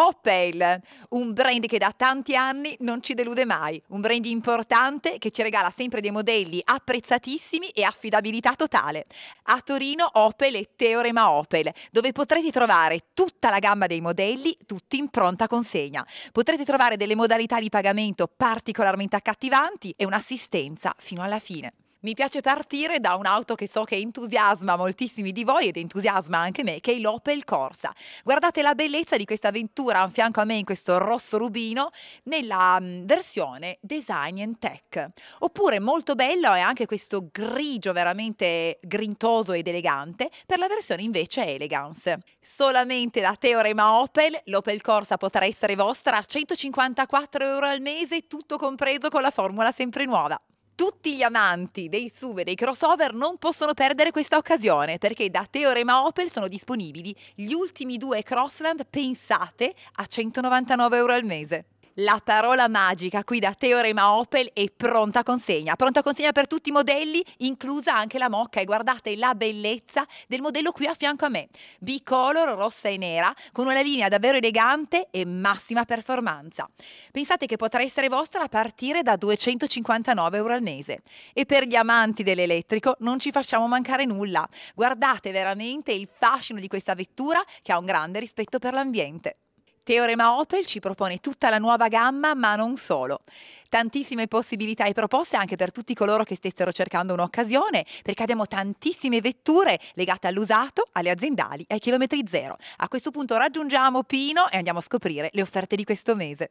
Opel, un brand che da tanti anni non ci delude mai, un brand importante che ci regala sempre dei modelli apprezzatissimi e affidabilità totale. A Torino Opel e Teorema Opel, dove potrete trovare tutta la gamma dei modelli, tutti in pronta consegna. Potrete trovare delle modalità di pagamento particolarmente accattivanti e un'assistenza fino alla fine. Mi piace partire da un'auto che so che entusiasma moltissimi di voi ed entusiasma anche me, che è l'Opel Corsa. Guardate la bellezza di questa avventura a fianco a me in questo rosso rubino nella mm, versione design and tech. Oppure molto bello è anche questo grigio veramente grintoso ed elegante per la versione invece elegance. Solamente da Teorema Opel l'Opel Corsa potrà essere vostra a 154 euro al mese, tutto compreso con la formula sempre nuova tutti gli amanti dei SUV e dei crossover non possono perdere questa occasione perché da Teorema Opel sono disponibili gli ultimi due Crossland pensate a 199 euro al mese. La parola magica qui da Teorema Opel è pronta consegna. Pronta consegna per tutti i modelli, inclusa anche la mocca. E guardate la bellezza del modello qui a fianco a me. B-color rossa e nera, con una linea davvero elegante e massima performance. Pensate che potrà essere vostra a partire da 259 euro al mese. E per gli amanti dell'elettrico non ci facciamo mancare nulla. Guardate veramente il fascino di questa vettura che ha un grande rispetto per l'ambiente. Teorema Opel ci propone tutta la nuova gamma, ma non solo. Tantissime possibilità e proposte anche per tutti coloro che stessero cercando un'occasione, perché abbiamo tantissime vetture legate all'usato, alle aziendali e ai chilometri zero. A questo punto raggiungiamo Pino e andiamo a scoprire le offerte di questo mese.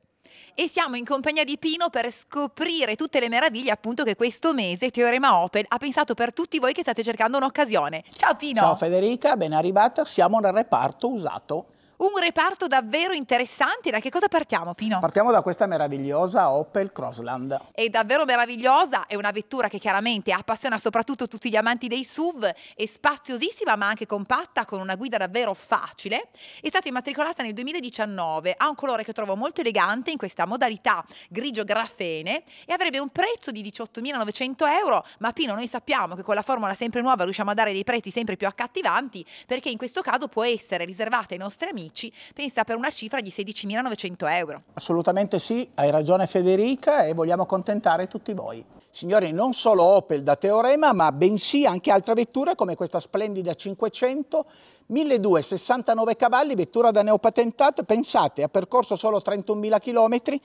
E siamo in compagnia di Pino per scoprire tutte le meraviglie appunto che questo mese Teorema Opel ha pensato per tutti voi che state cercando un'occasione. Ciao Pino! Ciao Federica, ben arrivata, siamo nel reparto usato un reparto davvero interessante. Da che cosa partiamo, Pino? Partiamo da questa meravigliosa Opel Crossland. È davvero meravigliosa, è una vettura che chiaramente appassiona soprattutto tutti gli amanti dei SUV, è spaziosissima ma anche compatta, con una guida davvero facile. È stata immatricolata nel 2019, ha un colore che trovo molto elegante in questa modalità grigio grafene e avrebbe un prezzo di 18.900 euro, ma Pino noi sappiamo che con la formula sempre nuova riusciamo a dare dei prezzi sempre più accattivanti perché in questo caso può essere riservata ai nostri amici amici, pensa per una cifra di 16.900 euro. Assolutamente sì, hai ragione Federica e vogliamo contentare tutti voi. Signori, non solo Opel da teorema, ma bensì anche altre vetture come questa splendida 500, 1269 cavalli, vettura da neopatentato, pensate, ha percorso solo 31.000 km,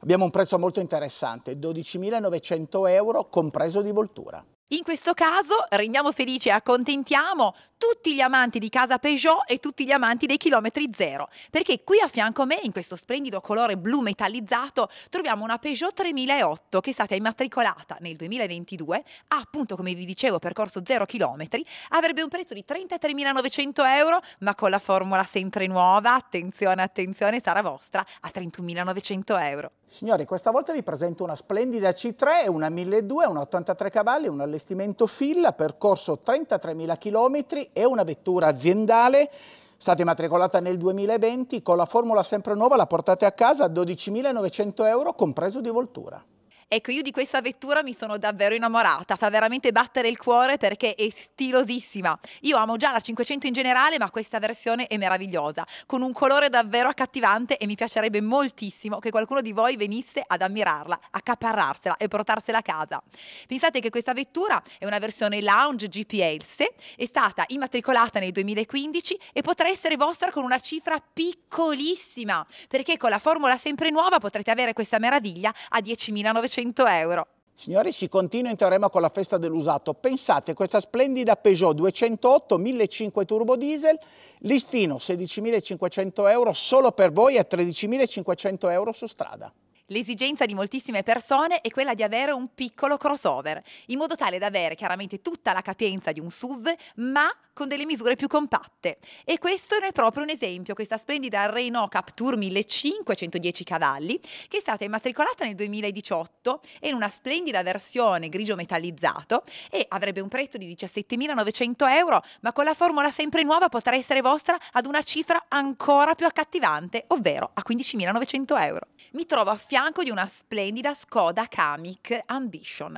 abbiamo un prezzo molto interessante, 12.900 euro compreso di voltura. In questo caso rendiamo felici e accontentiamo tutti gli amanti di casa Peugeot e tutti gli amanti dei chilometri zero, perché qui a fianco a me, in questo splendido colore blu metallizzato, troviamo una Peugeot 3008 che è stata immatricolata nel 2022, ha appunto, come vi dicevo, percorso zero chilometri, avrebbe un prezzo di 33.900 euro, ma con la formula sempre nuova, attenzione, attenzione, sarà vostra, a 31.900 euro. Signori, questa volta vi presento una splendida C3, una 1200, un 83 cavalli, un allestimento fill, ha percorso 33.000 km e una vettura aziendale, stata immatricolata nel 2020, con la formula sempre nuova la portate a casa a 12.900 euro, compreso di voltura. Ecco, io di questa vettura mi sono davvero innamorata, fa veramente battere il cuore perché è stilosissima. Io amo già la 500 in generale, ma questa versione è meravigliosa, con un colore davvero accattivante e mi piacerebbe moltissimo che qualcuno di voi venisse ad ammirarla, accaparrarsela e portarsela a casa. Pensate che questa vettura è una versione lounge GPLS, è stata immatricolata nel 2015 e potrà essere vostra con una cifra piccolissima, perché con la formula sempre nuova potrete avere questa meraviglia a 10.900 100 euro. Signori, si continua in teorema con la festa dell'usato. Pensate, questa splendida Peugeot 208 1.500 turbo diesel, listino 16.500 euro solo per voi e 13.500 euro su strada. L'esigenza di moltissime persone è quella di avere un piccolo crossover, in modo tale da avere chiaramente tutta la capienza di un SUV, ma con delle misure più compatte. E questo è proprio un esempio, questa splendida Renault Capture 1510 cavalli, che è stata immatricolata nel 2018 in una splendida versione grigio metallizzato e avrebbe un prezzo di 17.900 euro, ma con la formula sempre nuova potrà essere vostra ad una cifra ancora più accattivante, ovvero a 15.900 euro. Mi trovo a fianco fianco di una splendida Skoda Kamiq Ambition.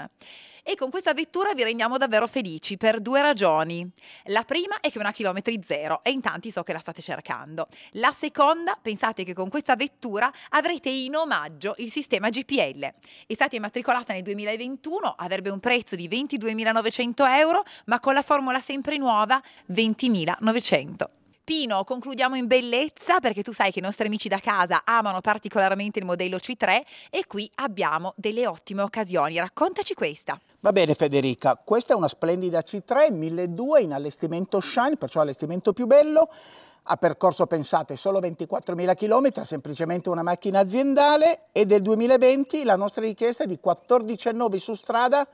E con questa vettura vi rendiamo davvero felici per due ragioni. La prima è che è una chilometri zero e in tanti so che la state cercando. La seconda, pensate che con questa vettura avrete in omaggio il sistema GPL. È stata immatricolata nel 2021, avrebbe un prezzo di 22.900 euro, ma con la formula sempre nuova 20.900. Pino, concludiamo in bellezza perché tu sai che i nostri amici da casa amano particolarmente il modello C3 e qui abbiamo delle ottime occasioni. Raccontaci questa. Va bene Federica, questa è una splendida C3 1200 in allestimento Shine, perciò allestimento più bello A percorso, pensate, solo 24.000 km, semplicemente una macchina aziendale e del 2020 la nostra richiesta è di 14,9 su strada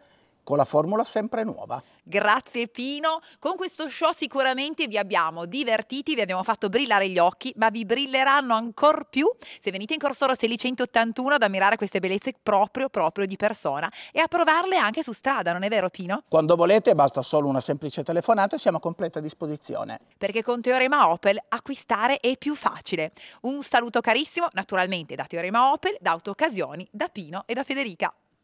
con la formula sempre nuova. Grazie Pino, con questo show sicuramente vi abbiamo divertiti, vi abbiamo fatto brillare gli occhi, ma vi brilleranno ancora più se venite in Corsoro 681 ad ammirare queste bellezze proprio proprio di persona e a provarle anche su strada, non è vero Pino? Quando volete basta solo una semplice telefonata e siamo a completa disposizione. Perché con Teorema Opel acquistare è più facile. Un saluto carissimo naturalmente da Teorema Opel, da Autoccasioni, da Pino e da Federica.